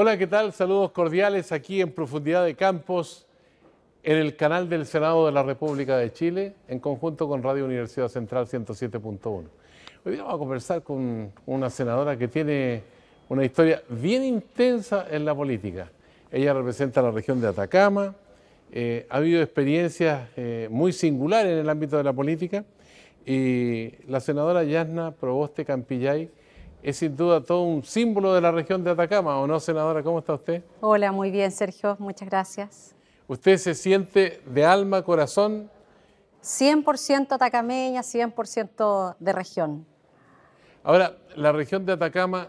Hola, ¿qué tal? Saludos cordiales aquí en Profundidad de Campos, en el canal del Senado de la República de Chile, en conjunto con Radio Universidad Central 107.1. Hoy vamos a conversar con una senadora que tiene una historia bien intensa en la política. Ella representa la región de Atacama, eh, ha habido experiencias eh, muy singulares en el ámbito de la política y la senadora Yasna Proboste Campillay es sin duda todo un símbolo de la región de Atacama, ¿o no, senadora? ¿Cómo está usted? Hola, muy bien, Sergio, muchas gracias. ¿Usted se siente de alma, corazón? 100% atacameña, 100% de región. Ahora, la región de Atacama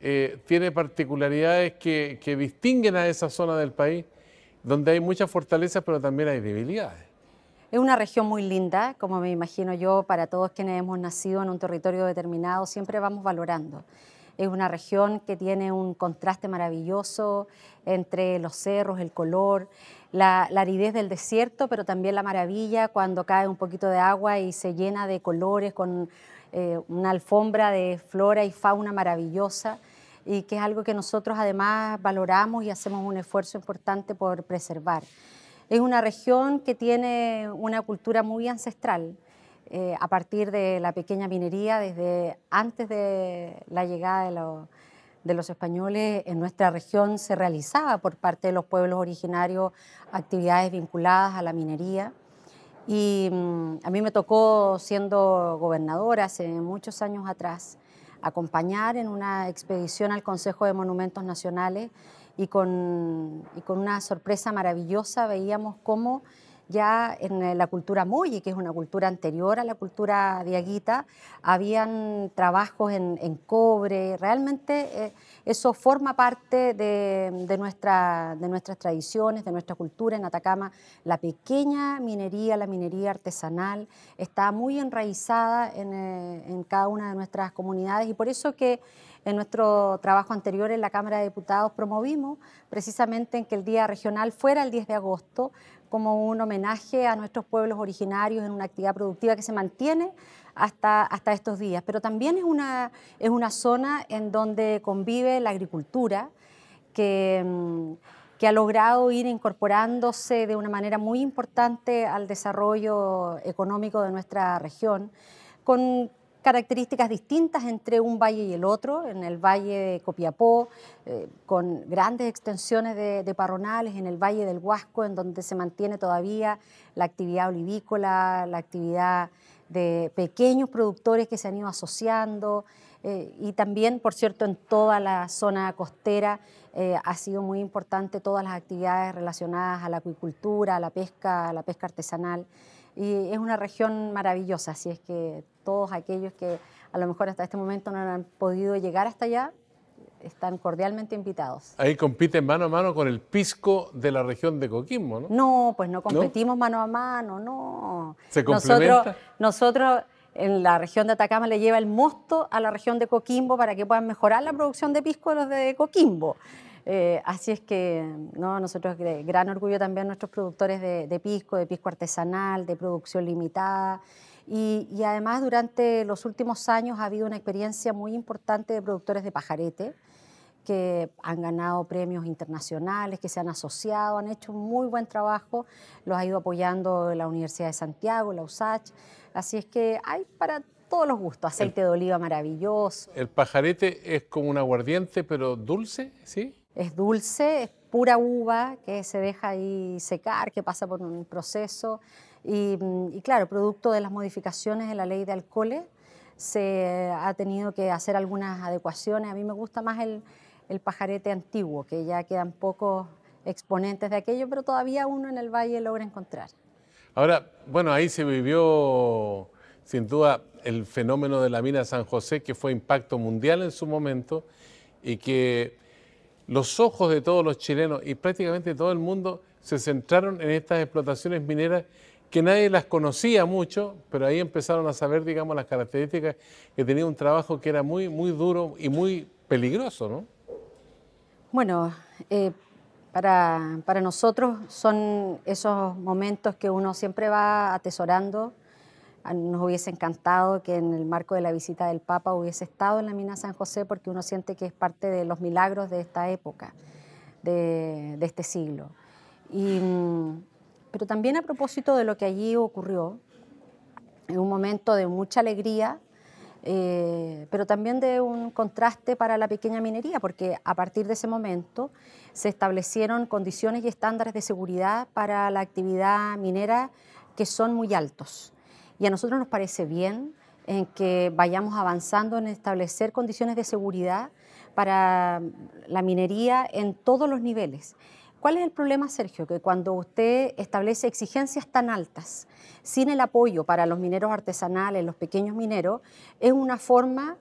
eh, tiene particularidades que distinguen a esa zona del país, donde hay muchas fortalezas, pero también hay debilidades. Es una región muy linda, como me imagino yo, para todos quienes hemos nacido en un territorio determinado, siempre vamos valorando. Es una región que tiene un contraste maravilloso entre los cerros, el color, la, aridez del desierto, pero también la maravilla cuando cae un poquito de agua y se llena de colores con eh, una alfombra de flora y fauna maravillosa y que es algo que nosotros además valoramos y hacemos un esfuerzo importante por preservar. Es una región que tiene una cultura muy ancestral, eh, a partir de la pequeña minería, desde antes de la llegada de los, de los españoles, en nuestra región se realizaba por parte de los pueblos originarios actividades vinculadas a la minería. Y mm, a mí me tocó, siendo gobernadora hace muchos años atrás, acompañar en una expedición al Consejo de Monumentos Nacionales y con, con una sorpresa maravillosa veíamos cómo ya en eh, la cultura molle, que es una cultura anterior a la cultura diaguita, habían trabajos en, cobre, realmente eh, eso forma parte de, nuestras tradiciones, de nuestra cultura en Atacama. La pequeña minería, la minería artesanal, está muy enraizada en, eh, en cada una de nuestras comunidades y por eso que en nuestro trabajo anterior en la Cámara de Diputados promovimos precisamente que el Día Regional fuera el 10 de agosto como un homenaje a nuestros pueblos originarios en una actividad productiva que se mantiene hasta, hasta estos días. Pero también es una, es una zona en donde convive la agricultura, que, mm, que ha logrado ir incorporándose de una manera muy importante al desarrollo económico de nuestra región, con características distintas entre un valle y el otro, en el valle de Copiapó, eh, con grandes extensiones de, parronales, en el valle del Huasco, en donde se mantiene todavía la actividad olivícola, la actividad de pequeños productores que se han ido asociando eh, y también, por cierto, en toda la zona costera eh, ha sido muy importante todas las actividades relacionadas a la acuicultura, a la pesca, a la pesca artesanal. Y es una región maravillosa, así es que todos aquellos que a lo mejor hasta este momento no han podido llegar hasta allá, están cordialmente invitados. Ahí compiten mano a mano con el pisco de la región de Coquimbo, ¿no? No, pues no competimos mano a mano, no. Nosotros, en la región de Atacama le lleva el mosto a la región de Coquimbo para que puedan mejorar la producción de pisco de los de Coquimbo. Eh, así es que no, nosotros gran orgullo también nuestros productores de pisco, de pisco artesanal, de producción limitada. Y, además durante los últimos años ha habido una experiencia muy importante de productores de pajarete que han ganado premios internacionales, que se han asociado, han hecho muy buen trabajo, los ha ido apoyando la Universidad de Santiago, la USACH, así es que hay para todos los gustos, aceite de oliva maravilloso. El pajarete es como un aguardiente, pero dulce, ¿sí? Es dulce, es pura uva que se deja ahí secar, que pasa por un proceso. Mm, y, claro, producto de las modificaciones de la ley de alcoholes, se ha tenido que hacer algunas adecuaciones. A mí me gusta más el, el pajarete antiguo, que ya quedan pocos exponentes de aquello, pero todavía uno en el valle logra encontrar. Ahora, bueno, ahí se vivió sin duda el fenómeno de la mina San José, que fue impacto mundial en su momento y que los ojos de todos los chilenos y prácticamente todo el mundo se centraron en estas explotaciones mineras que nadie las conocía mucho, pero ahí empezaron a saber, digamos, las características que tenía un trabajo que era muy, muy duro y muy peligroso, ¿no? Bueno, eh, para, nosotros son esos momentos que uno siempre va atesorando. Nos hubiese encantado que en el marco de la visita del Papa hubiese estado en la mina San José porque uno siente que es parte de los milagros de esta época, de, de este siglo. Y mm, pero también a propósito de lo que allí ocurrió, en un momento de mucha alegría, eh, pero también de un contraste para la pequeña minería, porque a partir de ese momento se establecieron condiciones y estándares de seguridad para la actividad minera que son muy altos. Y a nosotros nos parece bien que vayamos avanzando en establecer condiciones de seguridad para la minería en todos los niveles. ¿Cuál es el problema, Sergio? Que cuando usted establece exigencias tan altas, sin el apoyo para los mineros artesanales, los pequeños mineros, es una forma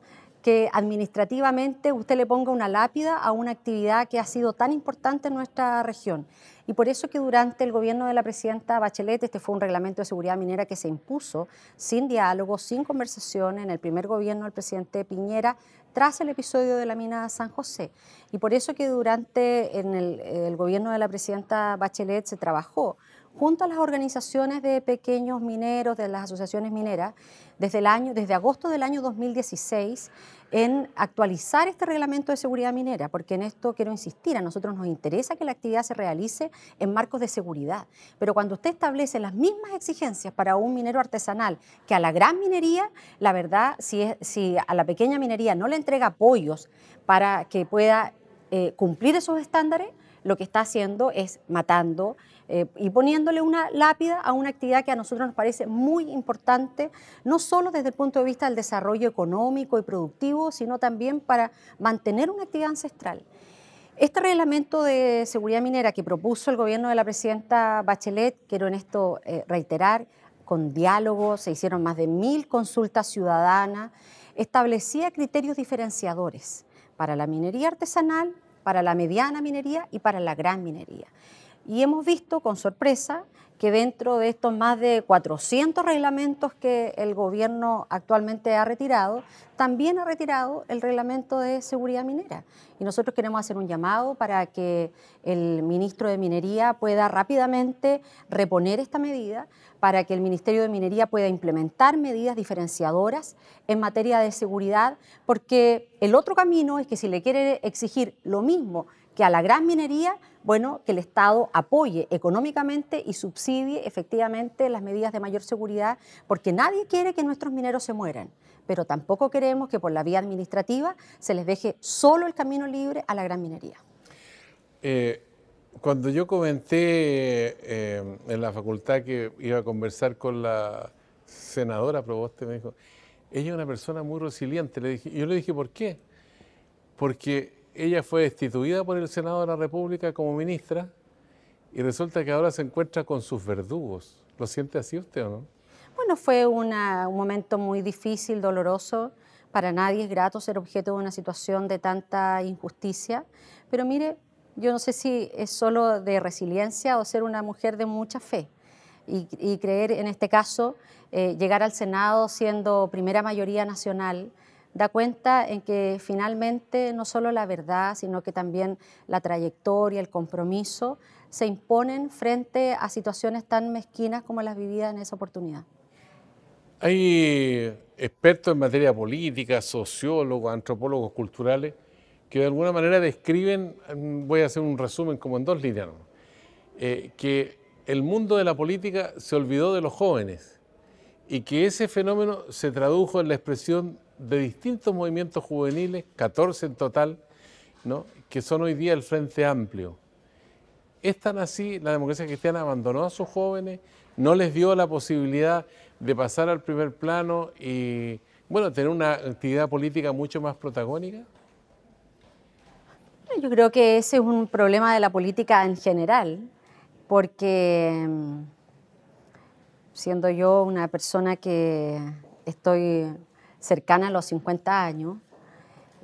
administrativamente usted le ponga una lápida a una actividad que ha sido tan importante en nuestra región. Y por eso que durante el gobierno de la presidenta Bachelet, este fue un reglamento de seguridad minera que se impuso sin diálogo, sin conversación en el primer gobierno del presidente Piñera tras el episodio de la mina San José. Y por eso que durante en el gobierno de la presidenta Bachelet se trabajó junto a las organizaciones de pequeños mineros, de las asociaciones mineras, desde, el año, desde agosto del año 2016 en actualizar este reglamento de seguridad minera, porque en esto quiero insistir, a nosotros nos interesa que la actividad se realice en marcos de seguridad, pero cuando usted establece las mismas exigencias para un minero artesanal que a la gran minería, la verdad, si, si a la pequeña minería no le entrega apoyos para que pueda eh, cumplir esos estándares, lo que está haciendo es matando eh, y poniéndole una lápida a una actividad que a nosotros nos parece muy importante, no solo desde el punto de vista del desarrollo económico y productivo, sino también para mantener una actividad ancestral. Este reglamento de seguridad minera que propuso el gobierno de la presidenta Bachelet, quiero en esto eh, reiterar, con diálogo, se hicieron más de mil consultas ciudadanas, establecía criterios diferenciadores para la minería artesanal, para la mediana minería y para la gran minería. Y hemos visto con sorpresa que dentro de estos más de 400 reglamentos que el gobierno actualmente ha retirado, también ha retirado el reglamento de seguridad minera. Y nosotros queremos hacer un llamado para que el ministro de Minería pueda rápidamente reponer esta medida, para que el Ministerio de Minería pueda implementar medidas diferenciadoras en materia de seguridad, porque el otro camino es que si le quiere exigir lo mismo que a la gran minería, bueno, que el Estado apoye económicamente y subsidie efectivamente las medidas de mayor seguridad, porque nadie quiere que nuestros mineros se mueran, pero tampoco queremos que por la vía administrativa se les deje solo el camino libre a la gran minería. Eh, cuando yo comenté eh, en la facultad que iba a conversar con la senadora Proboste, me dijo, ella es una persona muy resiliente, le dije, yo le dije, ¿por qué? Porque ella fue destituida por el Senado de la República como ministra y resulta que ahora se encuentra con sus verdugos. ¿Lo siente así usted o no? Bueno, fue un momento muy difícil, doloroso. Para nadie es grato ser objeto de una situación de tanta injusticia. Pero mire, yo no sé si es solo de resiliencia o ser una mujer de mucha fe. Y, creer, en este caso, eh, llegar al Senado siendo primera mayoría nacional, da cuenta en que finalmente no solo la verdad, sino que también la trayectoria, el compromiso, se imponen frente a situaciones tan mezquinas como las vividas en esa oportunidad. Hay eh, expertos en materia política, sociólogos, antropólogos culturales, que de alguna manera describen, mm, voy a hacer un resumen como en dos líneas, eh, que el mundo de la política se olvidó de los jóvenes y que ese fenómeno se tradujo en la expresión de distintos movimientos juveniles, 14 en total, ¿no? que son hoy día el Frente Amplio. Es así, la democracia cristiana abandonó a sus jóvenes, no les dio la posibilidad de pasar al primer plano y, bueno, tener una actividad política mucho más protagónica. Yo creo que ese es un problema de la política en general, porque mm, siendo yo una persona que estoy cercana a los 50 años,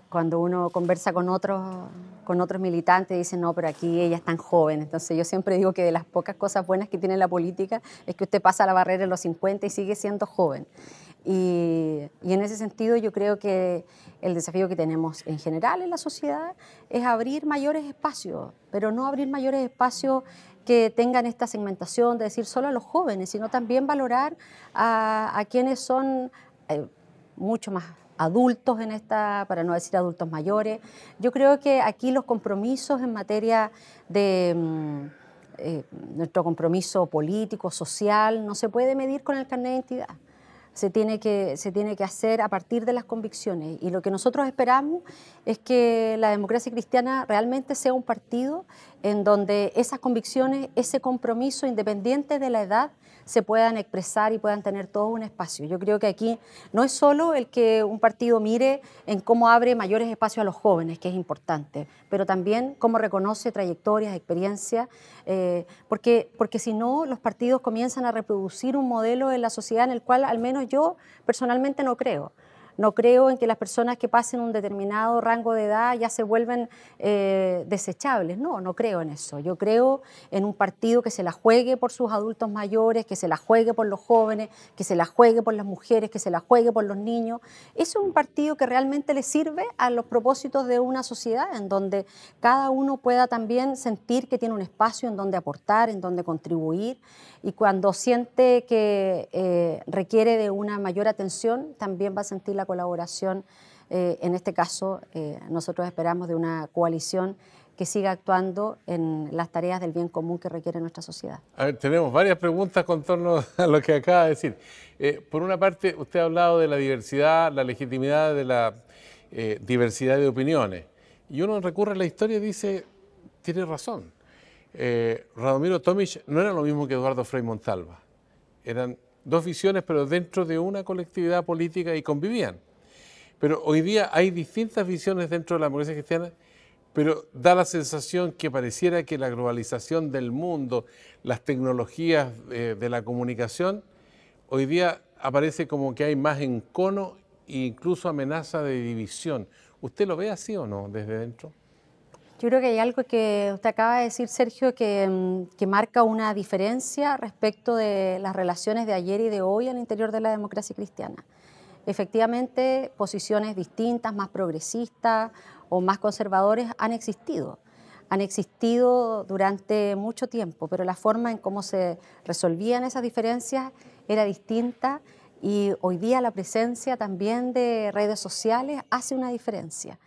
cuando uno conversa con otros, con otros militantes, dicen, no, pero aquí ella es tan joven. Entonces yo siempre digo que de las pocas cosas buenas que tiene la política es que usted pasa la barrera de los 50 y sigue siendo joven. Y, en ese sentido yo creo que el desafío que tenemos en general en la sociedad es abrir mayores espacios, pero no abrir mayores espacios que tengan esta segmentación de decir solo a los jóvenes, sino también valorar a, quienes son... Eh, mucho más adultos en esta, para no decir adultos mayores. Yo creo que aquí los compromisos en materia de mm, eh, nuestro compromiso político, social, no se puede medir con el carnet de identidad. Se tiene, que, se tiene que hacer a partir de las convicciones. Y lo que nosotros esperamos es que la democracia cristiana realmente sea un partido en donde esas convicciones, ese compromiso, independiente de la edad, se puedan expresar y puedan tener todo un espacio. Yo creo que aquí no es solo el que un partido mire en cómo abre mayores espacios a los jóvenes, que es importante, pero también cómo reconoce trayectorias, experiencias, eh, porque, porque si no los partidos comienzan a reproducir un modelo de la sociedad en el cual al menos yo personalmente no creo. No creo en que las personas que pasen un determinado rango de edad ya se vuelven eh, desechables. No, no creo en eso. Yo creo en un partido que se la juegue por sus adultos mayores, que se la juegue por los jóvenes, que se la juegue por las mujeres, que se la juegue por los niños. es un partido que realmente le sirve a los propósitos de una sociedad en donde cada uno pueda también sentir que tiene un espacio en donde aportar, en donde contribuir y cuando siente que eh, requiere de una mayor atención, también va a sentir la colaboración, eh, en este caso, eh, nosotros esperamos de una coalición que siga actuando en las tareas del bien común que requiere nuestra sociedad. A ver, tenemos varias preguntas con torno a lo que acaba de decir. Eh, por una parte, usted ha hablado de la diversidad, la legitimidad de la diversidad de opiniones. Y uno recurre a la historia y dice, tiene razón. Eh, Radomiro Tomic no era lo mismo que Eduardo Frei Montalva. Eran dos visiones, pero dentro de una colectividad política y convivían. Pero hoy día hay distintas visiones dentro de la democracia cristiana, pero da la sensación que pareciera que la globalización del mundo, las tecnologías eh, de, la comunicación, hoy día aparece como que hay más encono e incluso amenaza de división. ¿Usted lo ve así o no desde dentro? Yo creo que hay algo que usted acaba de decir, Sergio, mm, que, marca una diferencia respecto de las relaciones de ayer y de hoy al interior de la democracia cristiana. Efectivamente, posiciones distintas, más progresistas o más conservadores han existido. Han existido durante mucho tiempo, pero la forma en cómo se resolvían esas diferencias era distinta y hoy día la presencia también de redes sociales hace una diferencia.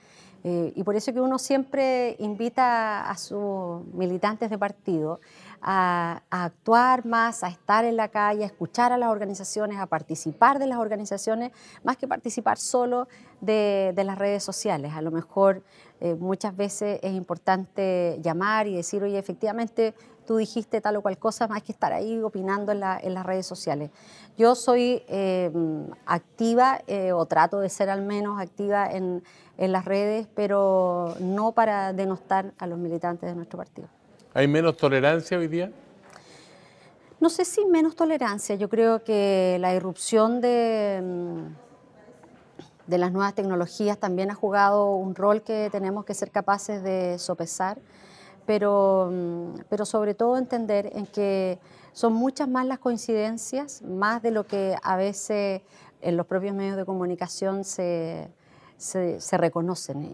Eh, y por eso que uno siempre invita a sus militantes de partido a, actuar más, a estar en la calle, a escuchar a las organizaciones, a participar de las organizaciones, más que participar solo de, las redes sociales. A lo mejor eh, muchas veces es importante llamar y decir, oye, efectivamente tú dijiste tal o cual cosa, más que estar ahí opinando en, las redes sociales. Yo soy eh, activa, o trato de ser al menos activa en, en las redes, pero no para denostar a los militantes de nuestro partido. ¿Hay menos tolerancia hoy día? No sé si menos tolerancia. Yo creo que la irrupción de, mm, de las nuevas tecnologías también ha jugado un rol que tenemos que ser capaces de sopesar, pero, mm, pero sobre todo entender en que son muchas más las coincidencias, más de lo que a veces en los propios medios de comunicación se, se, reconocen.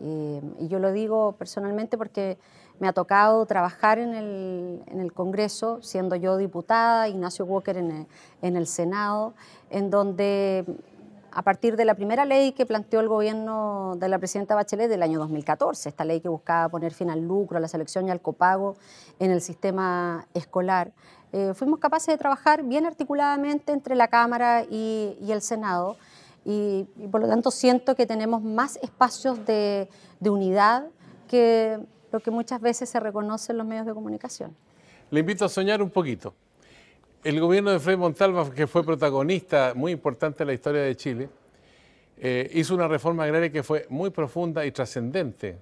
Y, yo lo digo personalmente porque me ha tocado trabajar en el, en el Congreso, siendo yo diputada, Ignacio Walker en el, en el Senado, en donde a partir de la primera ley que planteó el gobierno de la presidenta Bachelet del año 2014, esta ley que buscaba poner fin al lucro, a la selección y al copago en el sistema escolar. Eh, fuimos capaces de trabajar bien articuladamente entre la Cámara y, y el Senado y, por lo tanto siento que tenemos más espacios de, unidad que lo que muchas veces se reconoce en los medios de comunicación. Le invito a soñar un poquito. El gobierno de Frei Montalva, que fue protagonista muy importante en la historia de Chile, eh, hizo una reforma agraria que fue muy profunda y trascendente.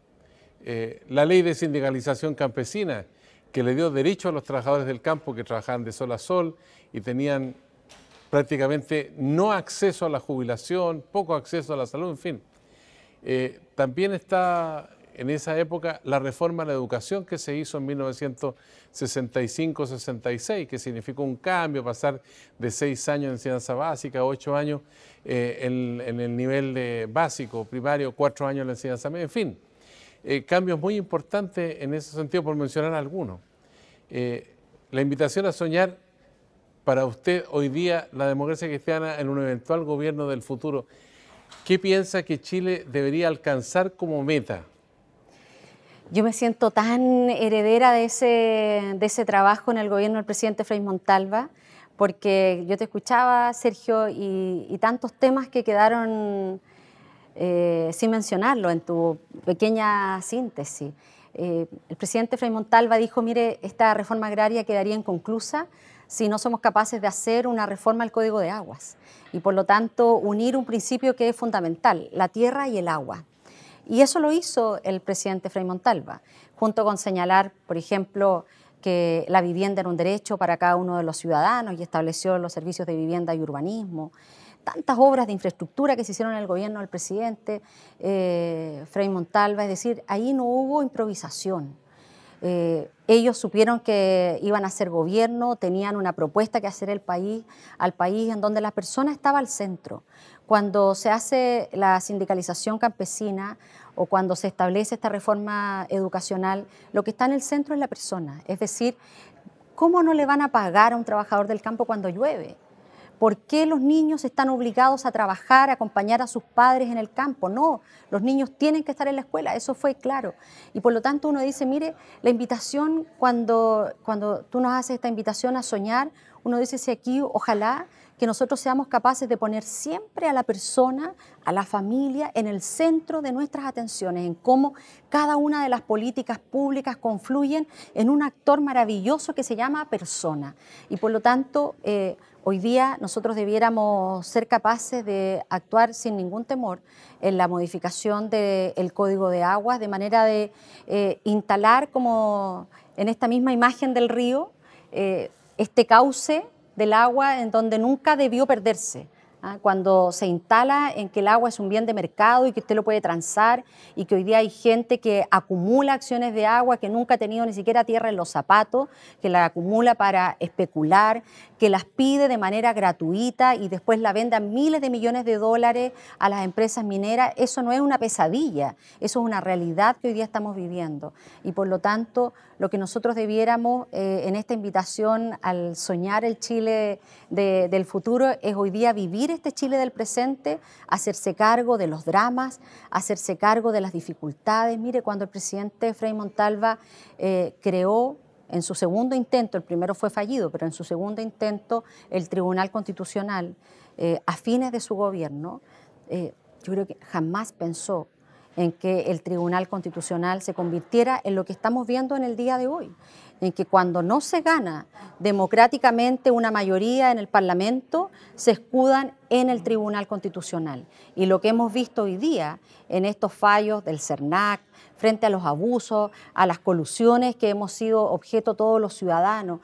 Eh, la ley de sindicalización campesina, que le dio derecho a los trabajadores del campo que trabajaban de sol a sol y tenían prácticamente no acceso a la jubilación, poco acceso a la salud, en fin. Eh, también está en esa época la reforma a la educación que se hizo en 1965-66, que significó un cambio, pasar de seis años de enseñanza básica a ocho años eh, en, el nivel de básico, primario, cuatro años en la enseñanza media, en fin. Eh, cambios muy importantes en ese sentido, por mencionar algunos. la invitación a soñar para usted hoy día la democracia cristiana en un eventual gobierno del futuro? ¿Qué piensa que Chile debería alcanzar como meta? Yo me siento tan heredera de ese, de ese trabajo en el gobierno del presidente Frei Montalva, porque yo te escuchaba, Sergio, y, tantos temas que quedaron eh, sin mencionarlo en tu pequeña síntesis. Eh, el presidente Frei Montalva dijo, mire, esta reforma agraria quedaría inconclusa si no somos capaces de hacer una reforma al Código de Aguas y por lo tanto unir un principio que es fundamental, la tierra y el agua. Y eso lo hizo el presidente Frei Montalva, junto con señalar, por ejemplo, que la vivienda era un derecho para cada uno de los ciudadanos y estableció los servicios de vivienda y urbanismo. Tantas obras de infraestructura que se hicieron en el gobierno del presidente eh, Frei Montalva, es decir, ahí no hubo improvisación. Eh, ellos supieron que iban a hacer gobierno, tenían una propuesta que hacer el país, al país en donde la persona estaba al centro. Cuando se hace la sindicalización campesina o cuando se establece esta reforma educacional, lo que está en el centro es la persona, es decir, ¿cómo no le van a pagar a un trabajador del campo cuando llueve? ¿Por qué los niños están obligados a trabajar, a acompañar a sus padres en el campo? No, los niños tienen que estar en la escuela, eso fue claro. Y por lo tanto uno dice, mire, la invitación, cuando, cuando tú nos haces esta invitación a soñar, uno dice, si aquí ojalá que nosotros seamos capaces de poner siempre a la persona, a la familia, en el centro de nuestras atenciones, en cómo cada una de las políticas públicas confluyen en un actor maravilloso que se llama persona. Y por lo tanto... Eh, Hoy día nosotros debiéramos ser capaces de actuar sin ningún temor en la modificación del código de aguas, de manera de eh, instalar como en esta misma imagen del río eh, este cauce del agua en donde nunca debió perderse. Ah, cuando se instala en que el agua es un bien de mercado y que usted lo puede transar y que hoy día hay gente que acumula acciones de agua, que nunca ha tenido ni siquiera tierra en los zapatos, que la acumula para especular, que las pide de manera gratuita y después la venda miles de millones de dólares a las empresas mineras, eso no es una pesadilla, eso es una realidad que hoy día estamos viviendo. Y por lo tanto, lo que nosotros debiéramos eh, en esta invitación al soñar el Chile del futuro es hoy día vivir este Chile del presente, hacerse cargo de los dramas, hacerse cargo de las dificultades. Mire, cuando el presidente Frei Montalva eh, creó en su segundo intento, el primero fue fallido, pero en su segundo intento el Tribunal Constitucional, eh, a fines de su gobierno, eh, yo creo que jamás pensó en que el Tribunal Constitucional se convirtiera en lo que estamos viendo en el día de hoy, en que cuando no se gana democráticamente una mayoría en el Parlamento, se escudan en el Tribunal Constitucional. Y lo que hemos visto hoy día en estos fallos del CERNAC, frente a los abusos, a las colusiones que hemos sido objeto todos los ciudadanos,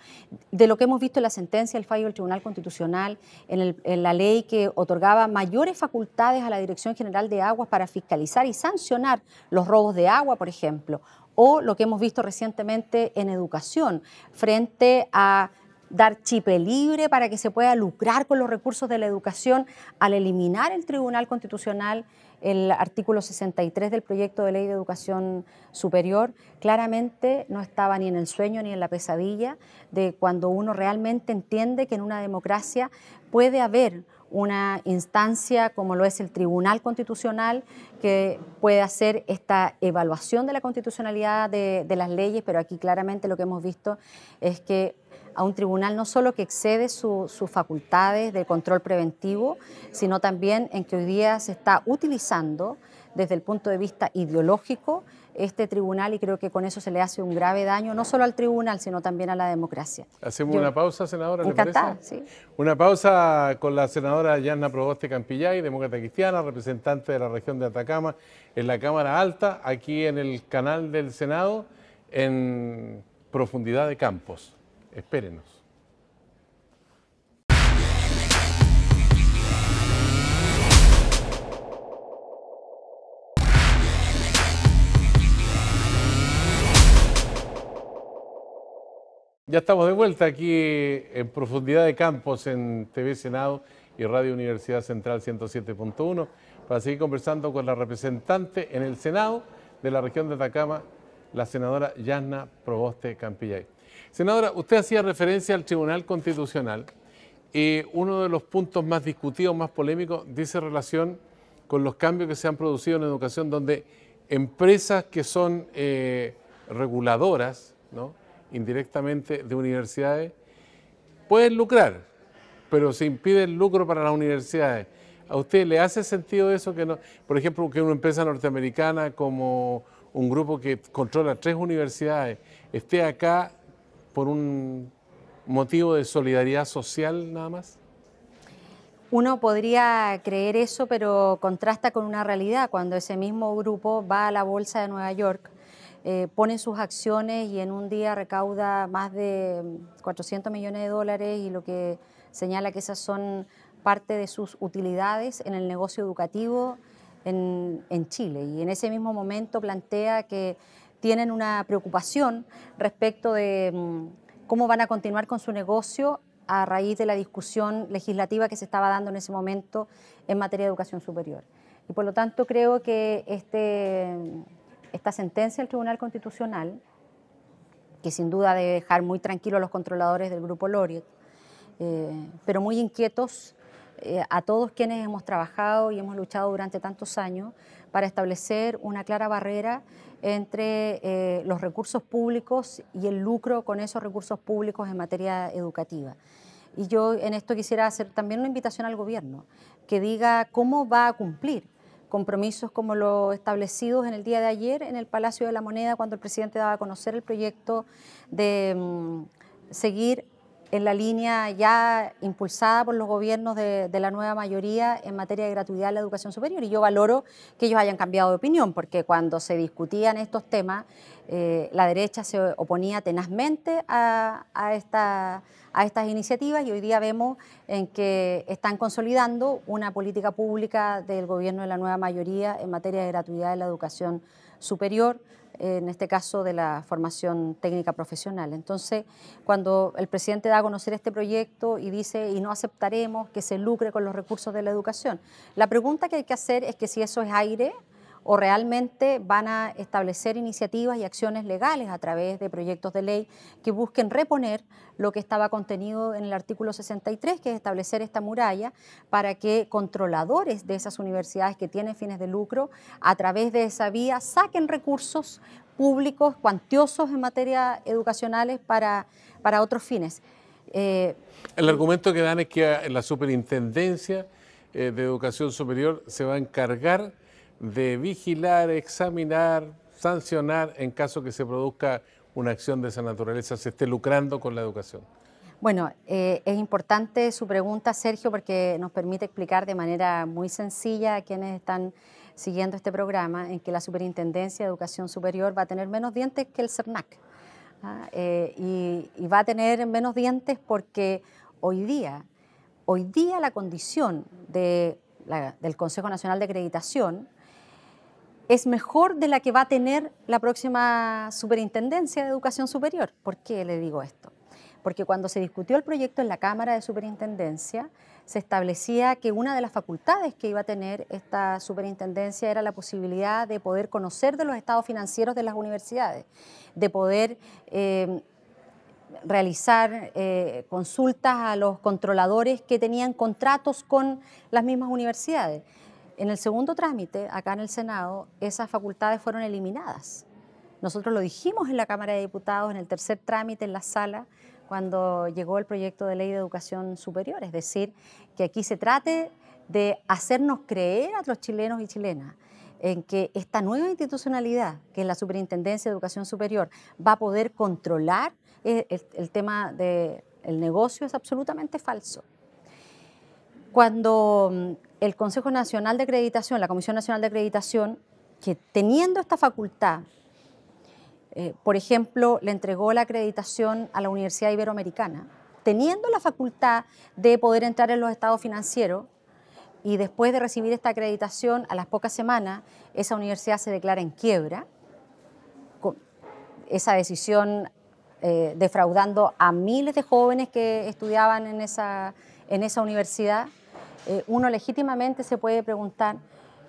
de lo que hemos visto en la sentencia, el fallo del Tribunal Constitucional, en, en la ley que otorgaba mayores facultades a la Dirección General de Aguas para fiscalizar y sancionar los robos de agua, por ejemplo, o lo que hemos visto recientemente en educación, frente a dar chipe libre para que se pueda lucrar con los recursos de la educación al eliminar el Tribunal Constitucional el artículo 63 del proyecto de ley de educación superior, claramente no estaba ni en el sueño ni en la pesadilla de cuando uno realmente entiende que en una democracia puede haber una instancia como lo es el Tribunal Constitucional que puede hacer esta evaluación de la constitucionalidad de, las leyes, pero aquí claramente lo que hemos visto es que a un tribunal no solo que excede sus facultades de control preventivo, sino también en que hoy día se está utilizando desde el punto de vista ideológico este tribunal y creo que con eso se le hace un grave daño, no solo al tribunal, sino también a la democracia. Hacemos una pausa, senadora. Encantada, sí. Una pausa con la senadora Yanna Proboste Campillay, demócrata cristiana, representante de la región de Atacama, en la Cámara Alta, aquí en el canal del Senado, en profundidad de campos. Espérenos. Ya estamos de vuelta aquí en Profundidad de Campos en TV Senado y Radio Universidad Central 107.1 para seguir conversando con la representante en el Senado de la región de Atacama, la senadora Yasna Proboste Campillay. Senadora, usted hacía referencia al Tribunal Constitucional y uno de los puntos más discutidos, más polémicos, dice relación con los cambios que se han producido en educación donde empresas que son eh, reguladoras, ¿no? indirectamente de universidades, pueden lucrar, pero se impide el lucro para las universidades. ¿A usted le hace sentido eso que por ejemplo, que una empresa norteamericana como un grupo que controla tres universidades esté acá por un motivo de solidaridad social nada más? Uno podría creer eso, pero contrasta con una realidad. Cuando ese mismo grupo va a la Bolsa de Nueva York, eh, pone sus acciones y en un día recauda más de 400 mm, millones de dólares y lo que señala que esas son parte de sus utilidades en el negocio educativo en, Chile. Y en ese mismo momento plantea que tienen una preocupación respecto de mm, cómo van a continuar con su negocio a raíz de la discusión legislativa que se estaba dando en ese momento en materia de educación superior. Y por lo tanto creo que este esta sentencia del Tribunal Constitucional, que sin duda debe dejar muy tranquilo a los controladores del Grupo Loriot, eh, pero muy inquietos eh, a todos quienes hemos trabajado y hemos luchado durante tantos años para establecer una clara barrera entre eh, los recursos públicos y el lucro con esos recursos públicos en materia educativa. Y yo en esto quisiera hacer también una invitación al gobierno que diga cómo va a cumplir compromisos como los establecidos en el día de ayer en el Palacio de la Moneda cuando el presidente daba a conocer el proyecto de mm, seguir en la línea ya impulsada por los gobiernos de, la nueva mayoría en materia de gratuidad de la educación superior. Y yo valoro que ellos hayan cambiado de opinión, porque cuando se discutían estos temas, eh, la derecha se oponía tenazmente a, a estas iniciativas y hoy día vemos en que están consolidando una política pública del gobierno de la nueva mayoría en materia de gratuidad de la educación superior en este caso de la formación técnica profesional. Entonces, cuando el presidente da a conocer este proyecto y dice, y no aceptaremos que se lucre con los recursos de la educación, la pregunta que hay que hacer es que si eso es aire o realmente van a establecer iniciativas y acciones legales a través de proyectos de ley que busquen reponer lo que estaba contenido en el artículo 63, que es establecer esta muralla para que controladores de esas universidades que tienen fines de lucro, a través de esa vía, saquen recursos públicos cuantiosos en materia educacionales para, para otros fines. Eh, el argumento que dan es que la superintendencia eh, de educación superior se va a encargar de vigilar, examinar, sancionar en caso que se produzca una acción de esa naturaleza, se esté lucrando con la educación? Bueno, eh, es importante su pregunta, Sergio, porque nos permite explicar de manera muy sencilla a quienes están siguiendo este programa en que la Superintendencia de Educación Superior va a tener menos dientes que el CERNAC. ¿ah? Eh, y, va a tener menos dientes porque hoy día, hoy día la condición de del Consejo Nacional de Acreditación es mejor de la que va a tener la próxima superintendencia de educación superior. ¿Por qué le digo esto? Porque cuando se discutió el proyecto en la Cámara de Superintendencia, se establecía que una de las facultades que iba a tener esta superintendencia era la posibilidad de poder conocer de los estados financieros de las universidades, de poder eh, realizar eh, consultas a los controladores que tenían contratos con las mismas universidades. En el segundo trámite, acá en el Senado, esas facultades fueron eliminadas. Nosotros lo dijimos en la Cámara de Diputados, en el tercer trámite, en la sala, cuando llegó el proyecto de ley de educación superior. Es decir, que aquí se trate de hacernos creer a los chilenos y chilenas en que esta nueva institucionalidad, que es la Superintendencia de Educación Superior, va a poder controlar eh, el, tema del negocio, es absolutamente falso. Cuando el Consejo Nacional de Acreditación, la Comisión Nacional de Acreditación, que teniendo esta facultad, eh, por ejemplo, le entregó la acreditación a la Universidad Iberoamericana, teniendo la facultad de poder entrar en los estados financieros y después de recibir esta acreditación, a las pocas semanas, esa universidad se declara en quiebra, con esa decisión eh, defraudando a miles de jóvenes que estudiaban en esa universidad eh, uno legítimamente se puede preguntar,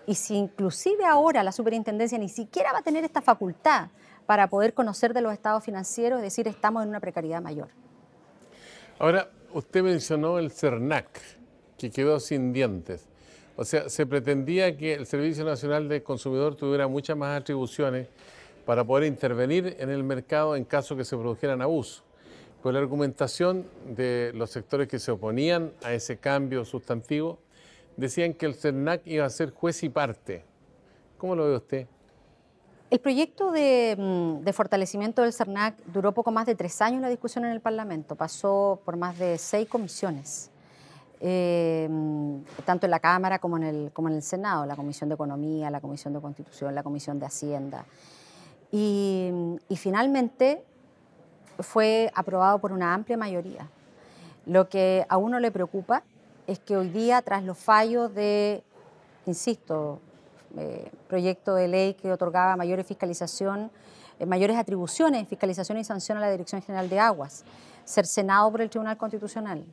y si inclusive ahora la superintendencia ni siquiera va a tener esta facultad para poder conocer de los estados financieros, es decir, estamos en una precariedad mayor. Ahora, usted mencionó el CERNAC, que quedó sin dientes. O sea, se pretendía que el Servicio Nacional del Consumidor tuviera muchas más atribuciones para poder intervenir en el mercado en caso que se produjeran abusos. Pues la argumentación de los sectores que se oponían a ese cambio sustantivo decían que el CERNAC iba a ser juez y parte. ¿Cómo lo ve usted? El proyecto de, mm, fortalecimiento del CERNAC duró poco más de tres años la discusión en el Parlamento, pasó por más de seis comisiones, eh, mm, tanto en la Cámara como en, el, Senado, la Comisión de Economía, la Comisión de Constitución, la Comisión de Hacienda. y mm, finalmente fue aprobado por una amplia mayoría. Lo que a uno le preocupa es que hoy día, tras los fallos de, insisto, eh, proyecto de ley que otorgaba mayores fiscalización, eh, mayores atribuciones, fiscalización y sanción a la Dirección General de Aguas, cercenado por el Tribunal Constitucional,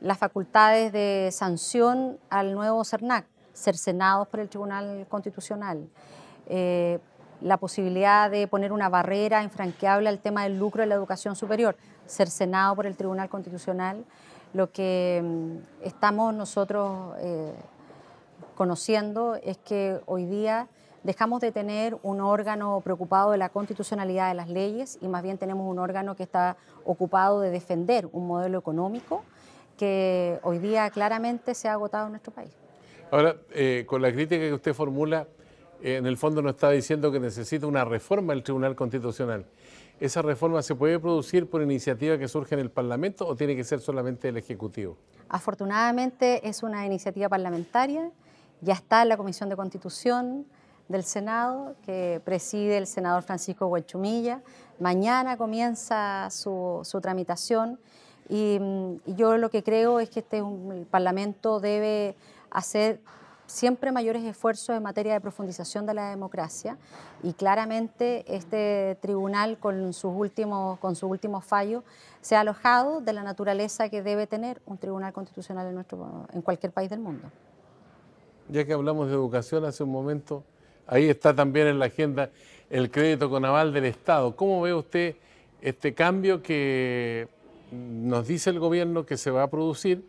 las facultades de sanción al nuevo CERNAC, cercenados por el Tribunal Constitucional, eh, la posibilidad de poner una barrera infranqueable al tema del lucro de la educación superior, ser cercenado por el Tribunal Constitucional. Lo que mm, estamos nosotros eh, conociendo es que hoy día dejamos de tener un órgano preocupado de la constitucionalidad de las leyes y más bien tenemos un órgano que está ocupado de defender un modelo económico que hoy día claramente se ha agotado en nuestro país. Ahora, eh, con la crítica que usted formula, en el fondo nos está diciendo que necesita una reforma del Tribunal Constitucional. ¿Esa reforma se puede producir por iniciativa que surge en el Parlamento o tiene que ser solamente el Ejecutivo? Afortunadamente es una iniciativa parlamentaria, ya está la Comisión de Constitución del Senado, que preside el senador Francisco Huachumilla. Mañana comienza su, tramitación mm, y, yo lo que creo es que este, el Parlamento debe hacer siempre mayores esfuerzos en materia de profundización de la democracia y claramente este tribunal con sus últimos, con sus últimos fallos se ha alojado de la naturaleza que debe tener un tribunal constitucional en, nuestro, en cualquier país del mundo. Ya que hablamos de educación hace un momento, ahí está también en la agenda el crédito con aval del Estado. ¿Cómo ve usted este cambio que nos dice el gobierno que se va a producir?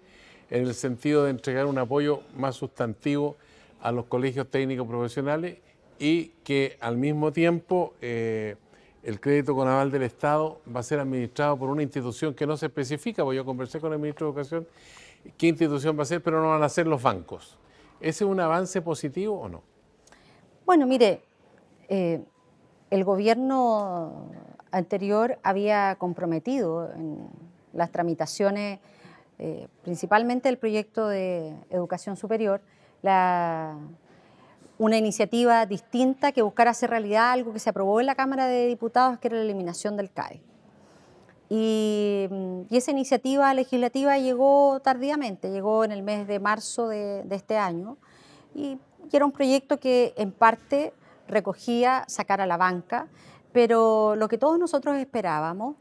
en el sentido de entregar un apoyo más sustantivo a los colegios técnicos profesionales y que al mismo tiempo eh, el crédito con aval del Estado va a ser administrado por una institución que no se especifica, porque yo conversé con el ministro de Educación qué institución va a ser, pero no van a ser los bancos. ¿Ese es un avance positivo o no? Bueno, mire, eh, el gobierno anterior había comprometido en las tramitaciones eh, principalmente el proyecto de educación superior, la, una iniciativa distinta que buscara hacer realidad algo que se aprobó en la Cámara de Diputados, que era la eliminación del CAE. Mm, y, esa iniciativa legislativa llegó tardíamente, llegó en el mes de marzo de, este año, y, y era un proyecto que en parte recogía sacar a la banca, pero lo que todos nosotros esperábamos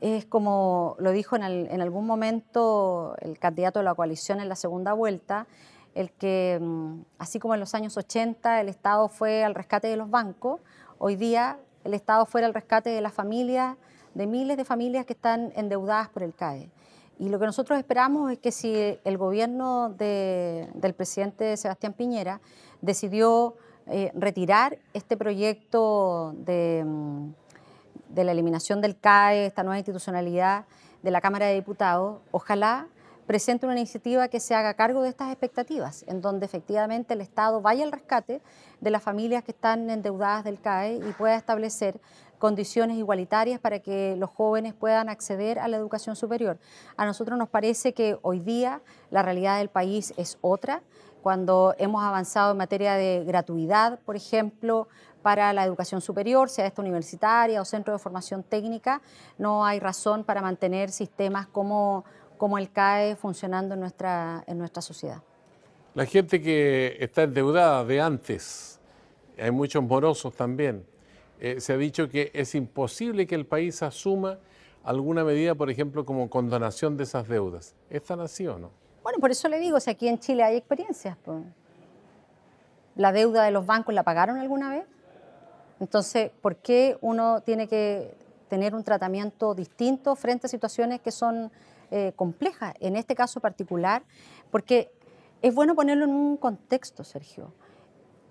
es como lo dijo en, algún momento el candidato de la coalición en la segunda vuelta, el que, mm, así como en los años 80 el Estado fue al rescate de los bancos, hoy día el Estado fuera al rescate de las familias, de miles de familias que están endeudadas por el CAE. Y lo que nosotros esperamos es que si el gobierno del presidente Sebastián Piñera decidió eh, retirar este proyecto de mm, de la eliminación del CAE, esta nueva institucionalidad de la Cámara de Diputados, ojalá presente una iniciativa que se haga cargo de estas expectativas, en donde efectivamente el Estado vaya al rescate de las familias que están endeudadas del CAE y pueda establecer condiciones igualitarias para que los jóvenes puedan acceder a la educación superior. A nosotros nos parece que hoy día la realidad del país es otra, cuando hemos avanzado en materia de gratuidad, por ejemplo, para la educación superior, sea esta universitaria o centro de formación técnica, no hay razón para mantener sistemas como, como el CAE funcionando en nuestra, en nuestra sociedad. La gente que está endeudada de antes, hay muchos morosos también, eh, se ha dicho que es imposible que el país asuma alguna medida, por ejemplo, como condonación de esas deudas. ¿Es así o no? Bueno, por eso le digo, si aquí en Chile hay experiencias. ¿La deuda de los bancos la pagaron alguna vez? Entonces, ¿por qué uno tiene que tener un tratamiento distinto frente a situaciones que son eh, complejas? En este caso particular, porque es bueno ponerlo en un contexto, Sergio.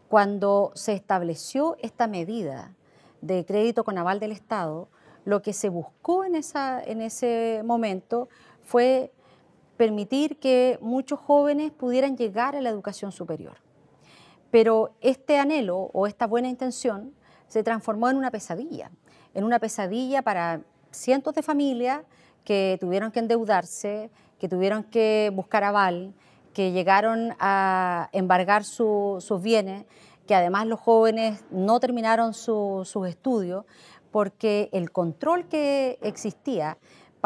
Cuando se estableció esta medida de crédito con aval del Estado, lo que se buscó en ese momento fue permitir que muchos jóvenes pudieran llegar a la educación superior. Pero este anhelo o esta buena intención se transformó en una pesadilla, en una pesadilla para cientos de familias que tuvieron que endeudarse, que tuvieron que buscar aval, que llegaron a embargar sus bienes, que además los jóvenes no terminaron sus estudios, porque el control que existía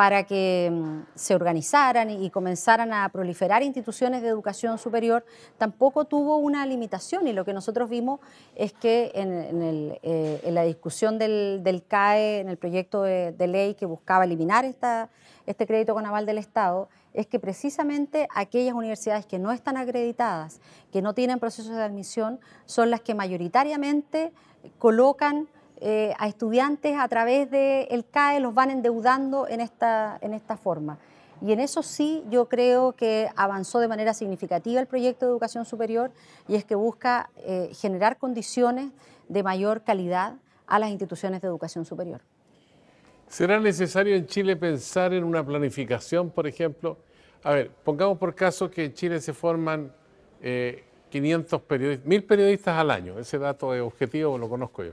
para que mm, se organizaran y comenzaran a proliferar instituciones de educación superior, tampoco tuvo una limitación y lo que nosotros vimos es que en, eh, la discusión del, CAE, en el proyecto de, ley que buscaba eliminar este crédito con aval del Estado, es que precisamente aquellas universidades que no están acreditadas, que no tienen procesos de admisión, son las que mayoritariamente colocan eh, a estudiantes a través del CAE, los van endeudando en esta, en esta forma. Y en eso sí yo creo que avanzó de manera significativa el proyecto de educación superior y es que busca eh, generar condiciones de mayor calidad a las instituciones de educación superior. ¿Será necesario en Chile pensar en una planificación, por ejemplo? A ver, pongamos por caso que en Chile se forman 500 periodistas, 1000 periodistas al año, ese dato de objetivo, lo conozco yo.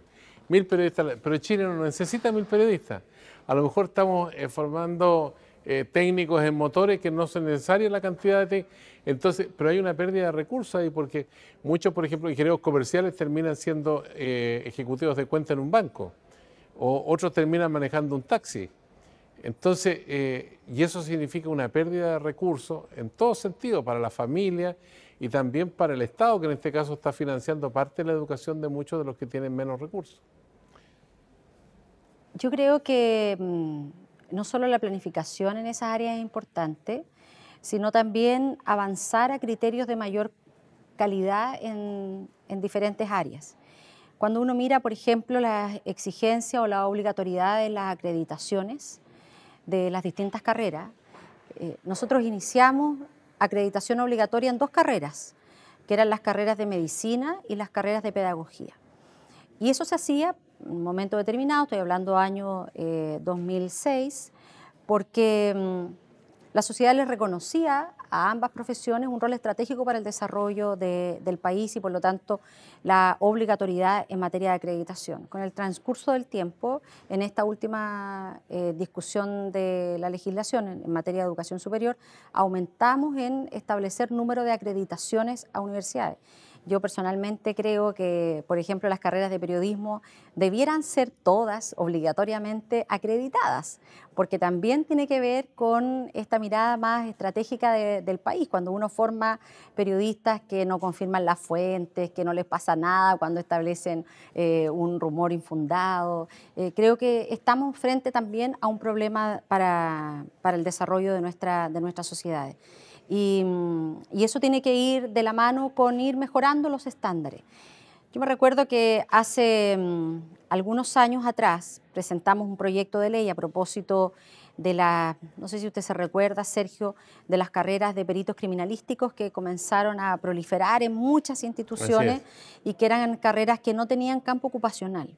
Mil periodistas, pero Chile no necesita mil periodistas. A lo mejor estamos eh, formando eh, técnicos en motores que no son necesarios la cantidad de... Entonces, pero hay una pérdida de recursos ahí porque muchos, por ejemplo, ingenieros comerciales terminan siendo eh, ejecutivos de cuenta en un banco o otros terminan manejando un taxi. Entonces, y eso significa una pérdida de recursos en todo sentido, para la familia y también para el Estado, que en este caso está financiando parte de la educación de muchos de los que tienen menos recursos yo creo que mm, no solo la planificación en esas áreas es importante, sino también avanzar a criterios de mayor calidad en, diferentes áreas. Cuando uno mira, por ejemplo, las exigencias o la obligatoriedad de las acreditaciones de las distintas carreras, eh, nosotros iniciamos acreditación obligatoria en dos carreras, que eran las carreras de medicina y las carreras de pedagogía. Y eso se hacía un momento determinado, estoy hablando año 2006, eh, porque mm, la sociedad les reconocía a ambas profesiones un rol estratégico para el desarrollo del país y por lo tanto la obligatoriedad en materia de acreditación. Con el transcurso del tiempo, en esta última eh, discusión de la legislación en, materia de educación superior, aumentamos en establecer número de acreditaciones a universidades. Yo personalmente creo que, por ejemplo, las carreras de periodismo debieran ser todas obligatoriamente acreditadas, porque también tiene que ver con esta mirada más estratégica del país, cuando uno forma periodistas que no confirman las fuentes, que no les pasa nada cuando establecen eh, un rumor infundado. Eh, creo que estamos frente también a un problema para, el desarrollo de, nuestra, de nuestras sociedades. Y, eso tiene que ir de la mano con ir mejorando los estándares. Yo me recuerdo que hace mm, algunos años atrás presentamos un proyecto de ley a propósito de la, no sé si usted se recuerda, Sergio, de las carreras de peritos criminalísticos que comenzaron a proliferar en muchas instituciones y que eran carreras que no tenían campo ocupacional.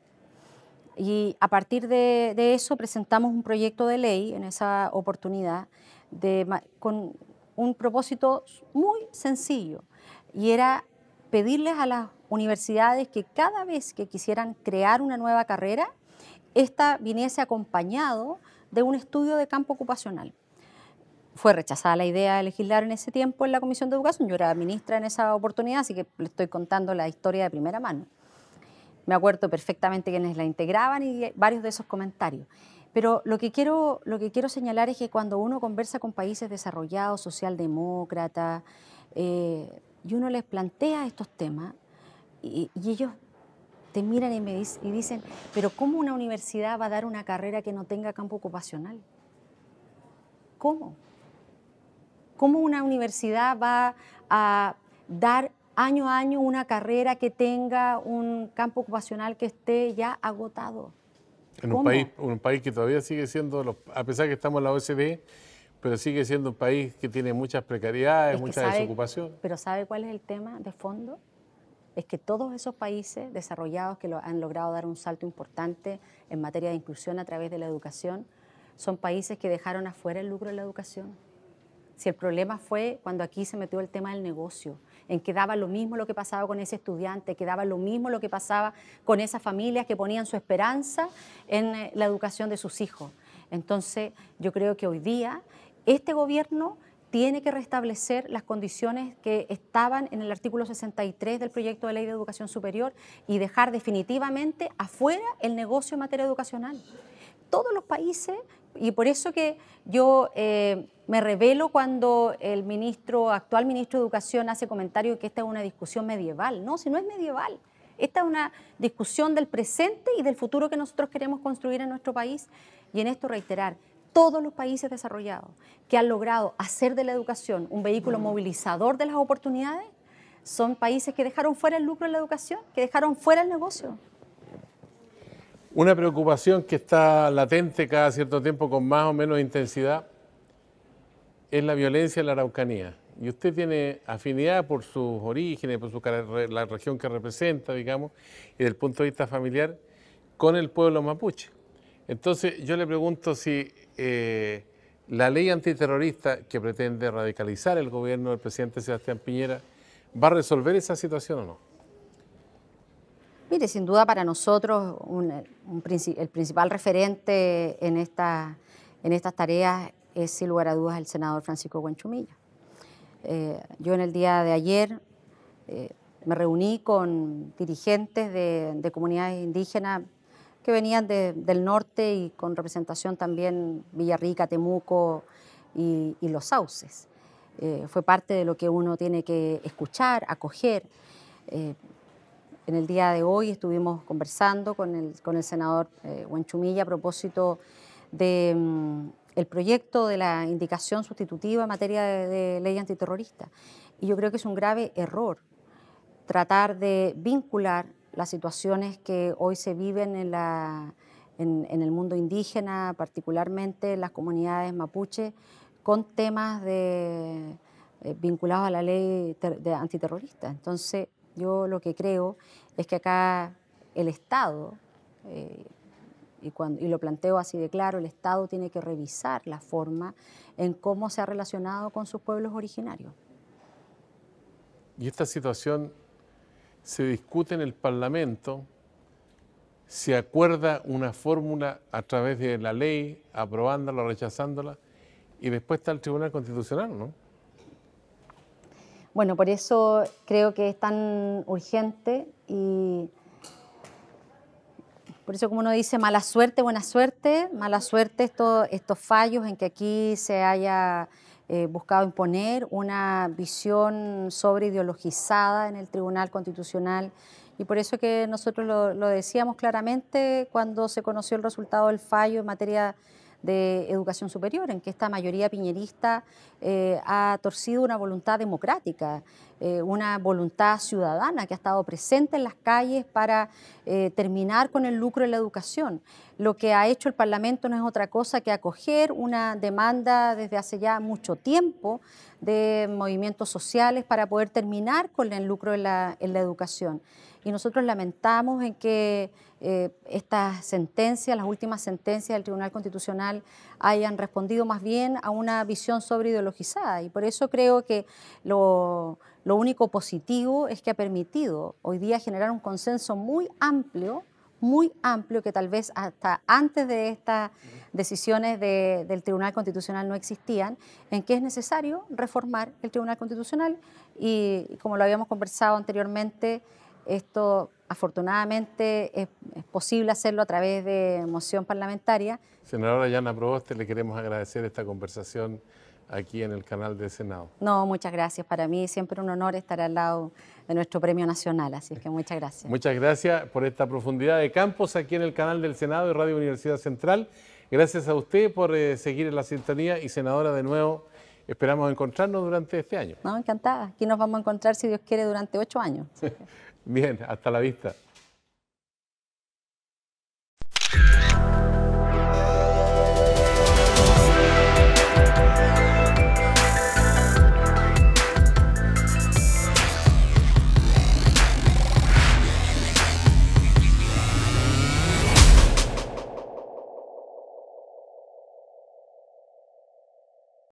Y a partir de, de eso presentamos un proyecto de ley en esa oportunidad de, con, un propósito muy sencillo y era pedirles a las universidades que cada vez que quisieran crear una nueva carrera, esta viniese acompañado de un estudio de campo ocupacional. Fue rechazada la idea de legislar en ese tiempo en la Comisión de Educación. Yo era ministra en esa oportunidad, así que le estoy contando la historia de primera mano. Me acuerdo perfectamente quienes la integraban y varios de esos comentarios. Pero lo que, quiero, lo que quiero señalar es que cuando uno conversa con países desarrollados, socialdemócratas, eh, y uno les plantea estos temas, y, ellos te miran y, me y dicen, pero ¿cómo una universidad va a dar una carrera que no tenga campo ocupacional? ¿Cómo? ¿Cómo una universidad va a dar año a año una carrera que tenga un campo ocupacional que esté ya agotado? En un país, un país que todavía sigue siendo, a pesar que estamos en la OSD, pero sigue siendo un país que tiene muchas precariedades, mucha desocupación. Pero ¿sabe cuál es el tema de fondo? Es que todos esos países desarrollados que lo, han logrado dar un salto importante en materia de inclusión a través de la educación, son países que dejaron afuera el lucro de la educación. Si el problema fue cuando aquí se metió el tema del negocio, en que daba lo mismo lo que pasaba con ese estudiante, que daba lo mismo lo que pasaba con esas familias que ponían su esperanza en eh, la educación de sus hijos. Entonces, yo creo que hoy día este gobierno tiene que restablecer las condiciones que estaban en el artículo 63 del proyecto de ley de educación superior y dejar definitivamente afuera el negocio en materia educacional. Todos los países y por eso que yo eh, me revelo cuando el ministro, actual ministro de Educación, hace comentario que esta es una discusión medieval. No, si no es medieval. Esta es una discusión del presente y del futuro que nosotros queremos construir en nuestro país. Y en esto reiterar, todos los países desarrollados que han logrado hacer de la educación un vehículo mm. movilizador de las oportunidades son países que dejaron fuera el lucro en la educación, que dejaron fuera el negocio. Una preocupación que está latente cada cierto tiempo con más o menos intensidad es la violencia en la Araucanía. Y usted tiene afinidad por sus orígenes, por su, la región que representa, digamos, y desde el punto de vista familiar, con el pueblo mapuche. Entonces yo le pregunto si eh, la ley antiterrorista que pretende radicalizar el gobierno del presidente Sebastián Piñera va a resolver esa situación o no. Mire, sin duda para nosotros el principal referente en, esta, estas tareas es sin lugar a dudas el senador Francisco Guanchumilla. Eh, yo en el día de ayer eh, me reuní con dirigentes de, comunidades indígenas que venían del norte y con representación también Villarrica, Temuco y, Los Sauces. Eh, fue parte de lo que uno tiene que escuchar, acoger en el día de hoy estuvimos conversando con el, con el senador eh, a propósito de... Mm, proyecto de la indicación sustitutiva en materia de, ley antiterrorista. Y yo creo que es un grave error tratar de vincular las situaciones que hoy se viven en, la, en, el mundo indígena, particularmente en las comunidades mapuche, con temas de, eh, vinculados a la ley de antiterrorista. Entonces, yo lo que creo es que acá el Estado, eh, y, lo planteo así de claro, el Estado tiene que revisar la forma en cómo se ha relacionado con sus pueblos originarios. Y esta situación se discute en el Parlamento, se acuerda una fórmula a través de la ley, aprobándola, o rechazándola, y después está el Tribunal Constitucional, ¿no? Bueno, por eso creo que es tan urgente y por eso como uno dice mala suerte, buena suerte, mala suerte estos fallos en que aquí se haya eh, buscado imponer una visión sobre ideologizada en el Tribunal Constitucional y por eso que nosotros lo, lo decíamos claramente cuando se conoció el resultado del fallo en materia de educación superior, en que esta mayoría piñerista eh, ha torcido una voluntad democrática eh, una voluntad ciudadana que ha estado presente en las calles para eh, terminar con el lucro en la educación. Lo que ha hecho el Parlamento no es otra cosa que acoger una demanda desde hace ya mucho tiempo de movimientos sociales para poder terminar con el lucro en la, educación. Y nosotros lamentamos en que eh, estas sentencias, las últimas sentencias del Tribunal Constitucional, hayan respondido más bien a una visión sobre ideologizada. Y por eso creo que lo lo único positivo es que ha permitido hoy día generar un consenso muy amplio, muy amplio, que tal vez hasta antes de estas decisiones del Tribunal Constitucional no existían, en que es necesario reformar el Tribunal Constitucional y, como lo habíamos conversado anteriormente, esto afortunadamente es, posible hacerlo a través de moción parlamentaria. Senadora Yana Proboste, le queremos agradecer esta conversación aquí en el canal del Senado. No, muchas gracias. Para mí siempre un honor estar al lado de nuestro Premio Nacional, así que muchas gracias. Muchas gracias por esta profundidad de campos aquí en el canal del Senado y Radio Universidad Central. Gracias a usted por eh, seguir en la sintonía y senadora de nuevo. Esperamos encontrarnos durante este año. No, encantada. Aquí nos vamos a encontrar, si Dios quiere, durante ocho años. Bien, hasta la vista.